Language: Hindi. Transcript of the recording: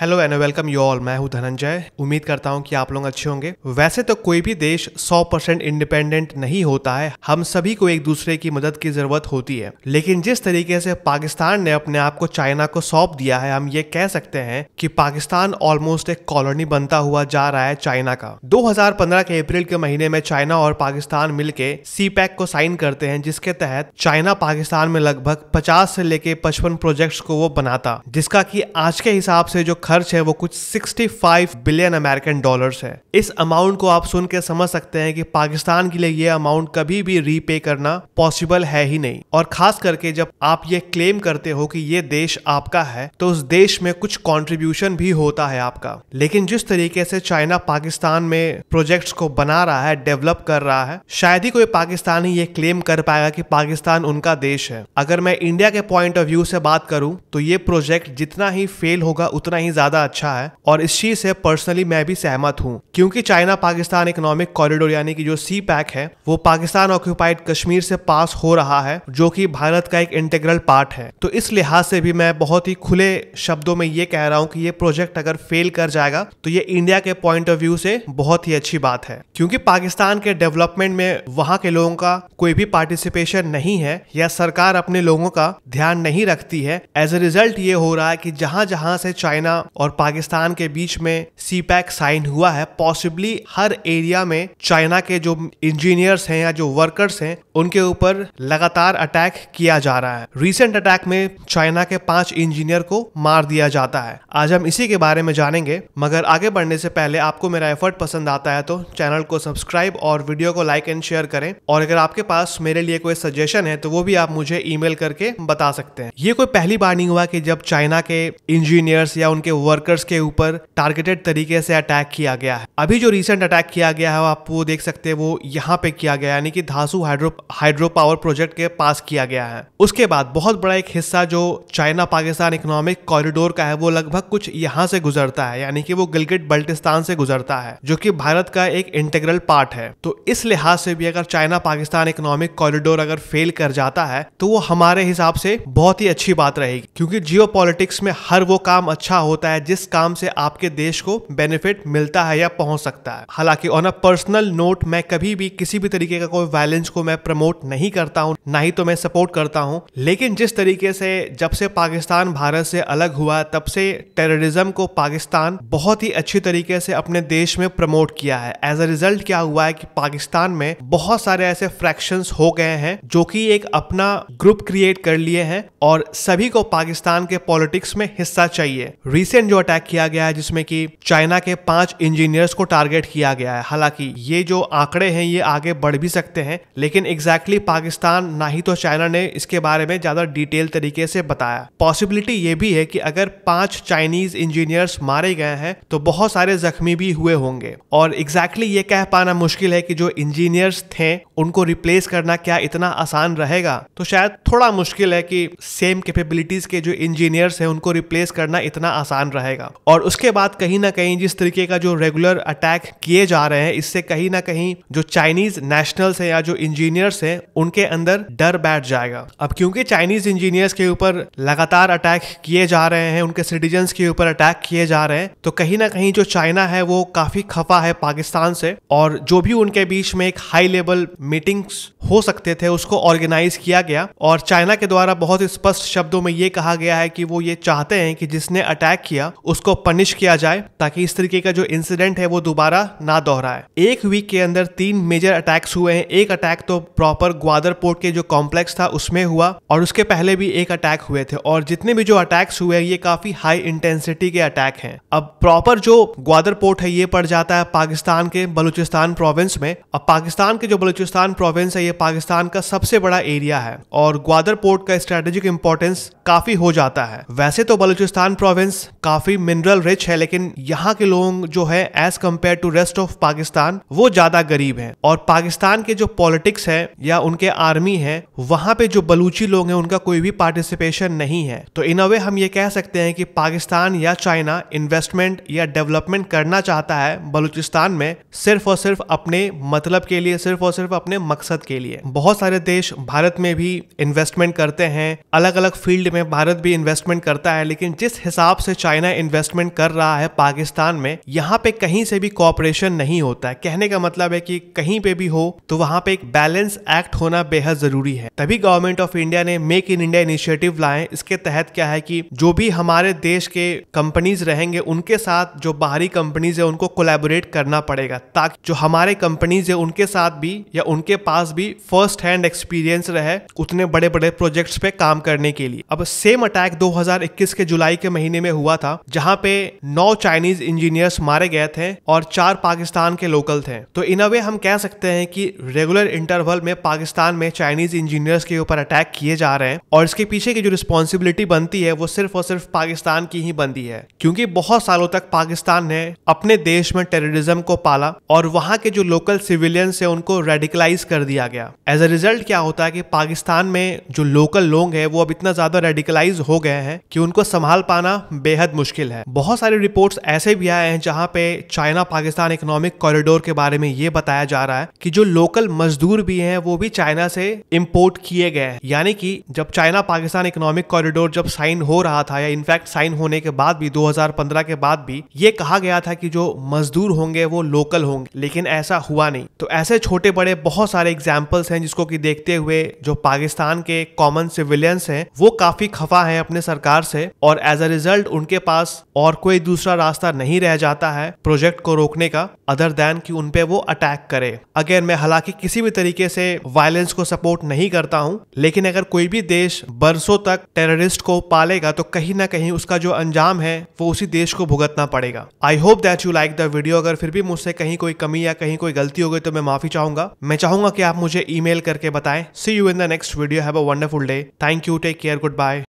hello and welcome you all मैं हूं धनंजय उम्मीद करता हूं कि आप लोग अच्छे होंगे वैसे तो कोई भी देश 100 परसेंट इंडिपेंडेंट नहीं होता है हम सभी को एक दूसरे की मदद की जरूरत होती है लेकिन जिस तरीके से पाकिस्तान ने अपने आप को चाइना को सौंप दिया है हम ये कह सकते हैं कि पाकिस्तान ऑलमोस्ट एक कॉलोनी बनता हुआ जा रहा है चाइना का दो के अप्रैल के महीने में चाइना और पाकिस्तान मिलके सी को साइन करते हैं जिसके तहत चाइना पाकिस्तान में लगभग पचास से लेके पचपन प्रोजेक्ट को वो बनाता जिसका की आज के हिसाब से जो खर्च है वो कुछ 65 बिलियन अमेरिकन डॉलर्स है इस अमाउंट को आप सुन के समझ सकते हैं कि पाकिस्तान के लिए ये अमाउंट कभी भी रीपे करना पॉसिबल है ही नहीं और खास करके जब आप ये क्लेम करते हो कि ये देश आपका है तो उस देश में कुछ कॉन्ट्रीब्यूशन भी होता है आपका लेकिन जिस तरीके से चाइना पाकिस्तान में प्रोजेक्ट को बना रहा है डेवलप कर रहा है शायद ही कोई पाकिस्तानी ये क्लेम कर पाएगा कि पाकिस्तान उनका देश है अगर मैं इंडिया के पॉइंट ऑफ व्यू से बात करूं तो ये प्रोजेक्ट जितना ही फेल होगा उतना ही ज्यादा अच्छा है और इस चीज से पर्सनली मैं भी सहमत हूँ क्योंकि चाइना पाकिस्तान इकोनॉमिक कॉरिडोर यानी कि जो सी पैक है वो पाकिस्तान ऑक्यूपाइड कश्मीर से पास हो रहा है जो कि भारत का एक इंटेग्रल पार्ट है तो इस लिहाज से भी मैं बहुत ही खुले शब्दों में ये कह रहा हूँ कि ये प्रोजेक्ट अगर फेल कर जाएगा तो ये इंडिया के पॉइंट ऑफ व्यू से बहुत ही अच्छी बात है क्योंकि पाकिस्तान के डेवलपमेंट में वहाँ के लोगों का कोई भी पार्टिसिपेशन नहीं है या सरकार अपने लोगों का ध्यान नहीं रखती है एज ए रिजल्ट ये हो रहा है कि जहां जहां से चाइना और पाकिस्तान के बीच में पैक साइन हुआ है पॉसिबली हर एरिया में चाइना के जो इंजीनियर्स हैं या जो वर्कर्स हैं उनके ऊपर लगातार अटैक किया जा रहा है रिसेंट अटैक में चाइना के पांच इंजीनियर को मार दिया जाता है आज हम इसी के बारे में जानेंगे मगर आगे बढ़ने से पहले आपको मेरा एफर्ट पसंद आता है तो चैनल को सब्सक्राइब और वीडियो को लाइक एंड शेयर करें और अगर आपके पास मेरे लिए कोई सजेशन है तो वो भी आप मुझे ईमेल करके बता सकते हैं ये कोई पहली बार नहीं हुआ कि जब चाइना के इंजीनियर्स या उनके वर्कर्स के ऊपर टारगेटेड तरीके से अटैक किया गया है अभी जो रिसेंट अटैक किया गया है आप वो देख सकते हैं वो यहाँ पे किया गया यानी कि Dasu hydro hydro power project के पास किया गया है उसके बाद बहुत बड़ा एक हिस्सा जो चाइना पाकिस्तान इकोनॉमिक कॉरिडोर का है वो लगभग कुछ यहाँ से गुजरता है यानी कि वो गिलगिट बल्टिस्तान से गुजरता है जो की भारत का एक इंटेग्रल पार्ट है तो इस लिहाज से भी अगर चाइना पाकिस्तान इकोनॉमिक कॉरिडोर अगर फेल कर जाता है तो वो हमारे हिसाब से बहुत ही अच्छी बात रहेगी क्योंकि जियो में हर वो काम अच्छा होता है सकता है जिस काम से आपके देश को बेनिफिट मिलता है या पहुंच सकता है हालांकि ऑन अ पर्सनल नोट मैं कभी भी किसी भी तरीके का कोई वायलेंस को मैं प्रमोट नहीं करता हूं ना ही तो मैं सपोर्ट करता हूं लेकिन जिस तरीके से जब से पाकिस्तान भारत से अलग हुआ तब से टेररिज्म को पाकिस्तान बहुत ही अच्छी तरीके से अपने देश में प्रमोट किया है एज अ रिजल्ट क्या हुआ है कि पाकिस्तान में बहुत सारे ऐसे फ्रैक्शन हो गए हैं जो कि एक अपना ग्रुप क्रिएट कर लिए हैं और सभी को पाकिस्तान के पॉलिटिक्स में हिस्सा चाहिए रिसेंट रिसेंट जो अटैक किया गया है जिसमें कि चाइना के पांच इंजीनियर्स को टारगेट किया गया है हालांकि ये जो आंकड़े हैं ये आगे बढ़ भी सकते हैं लेकिन एग्जैक्टली exactly पाकिस्तान ना ही तो चाइना ने इसके बारे में ज्यादा डिटेल तरीके से बताया पॉसिबिलिटी ये भी है कि अगर पांच चाइनीज इंजीनियर्स मारे गए हैं तो बहुत सारे जख्मी भी हुए होंगे और एग्जैक्टली exactly ये कह पाना मुश्किल है कि जो इंजीनियर्स थे उनको रिप्लेस करना क्या इतना आसान रहेगा तो शायद थोड़ा मुश्किल है कि सेम कैपेबिलिटीज के जो इंजीनियर्स हैं उनको रिप्लेस करना इतना आसान ध्यान रहेगा और उसके बाद कहीं ना कहीं जिस तरीके का जो रेगुलर अटैक किए जा रहे हैं इससे कहीं ना कहीं जो चाइनीज नेशनल्स है या जो इंजीनियर्स है उनके अंदर डर बैठ जाएगा अब क्योंकि चाइनीज इंजीनियर्स के ऊपर लगातार अटैक किए जा रहे हैं उनके सिटीजन के ऊपर अटैक किए जा रहे हैं तो कहीं ना कहीं जो चाइना है वो काफी खफा है पाकिस्तान से और जो भी उनके बीच में एक हाई लेवल मीटिंग्स हो सकते थे उसको ऑर्गेनाइज किया गया और चाइना के द्वारा बहुत स्पष्ट शब्दों में ये कहा गया है कि वो ये चाहते हैं कि जिसने अटैक किया उसको पनिश किया जाए ताकि इस तरीके का जो इंसिडेंट है वो दोबारा ना दोहराए एक वीक के अंदर तीन मेजर अटैक्स हुए हैं एक अटैक तो प्रॉपर ग्वादर पोर्ट के जो कॉम्प्लेक्स था उसमें हुआ और उसके पहले भी एक अटैक हुए थे और जितने भी जो अटैक्स हुए ये काफी हाई इंटेंसिटी के अटैक हैं अब प्रॉपर जो ग्वादर पोर्ट है ये पड़ जाता है पाकिस्तान के बलूचिस्तान प्रोविंस में अब पाकिस्तान के जो बलूचिस्तान प्रोविंस है ये पाकिस्तान का सबसे बड़ा एरिया है और ग्वादर पोर्ट का स्ट्रेटेजिक इंपॉर्टेंस काफी हो जाता है वैसे तो बलूचिस्तान प्रोविंस काफ़ी मिनरल रिच है लेकिन यहाँ के लोग जो है as compare to rest of Pakistan वो ज़्यादा गरीब है और पाकिस्तान के जो पॉलिटिक्स है या उनके आर्मी है वहां पे जो बलूची लोग हैं उनका कोई भी पार्टिसिपेशन नहीं है तो इन अवे हम ये कह सकते हैं कि पाकिस्तान या चाइना इन्वेस्टमेंट या डेवलपमेंट करना चाहता है बलूचिस्तान में सिर्फ और सिर्फ अपने मतलब के लिए सिर्फ और सिर्फ अपने मकसद के लिए बहुत सारे देश भारत में भी इन्वेस्टमेंट करते हैं अलग अलग फील्ड में भारत भी इन्वेस्टमेंट करता है लेकिन जिस हिसाब से चाइना चाइना इन्वेस्टमेंट कर रहा है पाकिस्तान में यहाँ पे कहीं से भी कॉपरेशन नहीं होता है कहने का मतलब है कि कहीं पे भी हो तो वहाँ पे एक बैलेंस एक्ट होना बेहद जरूरी है तभी गवर्नमेंट ऑफ इंडिया ने मेक इन इंडिया इनिशिएटिव लाए इसके तहत क्या है कि जो भी हमारे देश के कंपनीज रहेंगे उनके साथ जो बाहरी कंपनीज है उनको कोलेबोरेट करना पड़ेगा ताकि जो हमारे कंपनीज है उनके साथ भी या उनके पास भी फर्स्ट हैंड एक्सपीरियंस रहे उतने बड़े बड़े प्रोजेक्ट्स पे काम करने के लिए अब सेम अटैक 2021 के जुलाई के महीने में हुआ हुआ था जहाँ पे नौ चाइनीज इंजीनियर्स मारे गए थे और चार पाकिस्तान के लोकल थे तो इन अवे हम कह सकते हैं कि रेगुलर इंटरवल में पाकिस्तान में चाइनीज इंजीनियर्स के ऊपर अटैक किए जा रहे हैं और इसके पीछे की जो रिस्पॉन्सिबिलिटी बनती है वो सिर्फ और सिर्फ पाकिस्तान की ही बनती है क्योंकि बहुत सालों तक पाकिस्तान ने अपने देश में टेररिज्म को पाला और वहां के जो लोकल सिविलियंस है उनको रेडिकलाइज कर दिया गया एज अ रिजल्ट क्या होता है कि पाकिस्तान में जो लोकल लोग हैं वो अब इतना ज्यादा रेडिकलाइज हो गए हैं कि उनको संभाल पाना बेहद बेहद मुश्किल है बहुत सारे रिपोर्ट्स ऐसे भी आए हैं जहां पे चाइना पाकिस्तान इकोनॉमिक कॉरिडोर के बारे में ये बताया जा रहा है कि जो लोकल मजदूर भी हैं वो भी चाइना से इम्पोर्ट किए गए हैं यानी कि जब चाइना पाकिस्तान इकोनॉमिक कॉरिडोर जब साइन हो रहा था या इनफैक्ट साइन होने के बाद भी 2015 के बाद भी ये कहा गया था कि जो मजदूर होंगे वो लोकल होंगे लेकिन ऐसा हुआ नहीं तो ऐसे छोटे बड़े बहुत सारे एग्जाम्पल्स हैं जिसको कि देखते हुए जो पाकिस्तान के कॉमन सिविलियंस हैं वो काफी खफा हैं अपने सरकार से और एज अ रिजल्ट उनके के पास और कोई दूसरा रास्ता नहीं रह जाता है प्रोजेक्ट को रोकने का अदर देन कि उनपे वो अटैक करे अगेन मैं हालांकि किसी भी तरीके से वायलेंस को सपोर्ट नहीं करता हूँ लेकिन अगर कोई भी देश बरसों तक टेररिस्ट को पालेगा तो कहीं ना कहीं उसका जो अंजाम है वो उसी देश को भुगतना पड़ेगा I hope that you like the video अगर फिर भी मुझसे कहीं कोई कमी या कहीं कोई गलती हो गई तो मैं माफी चाहूंगा मैं चाहूंगा कि आप मुझे ईमेल करके बताएं see you in the next video have a wonderful day thank you take care good bye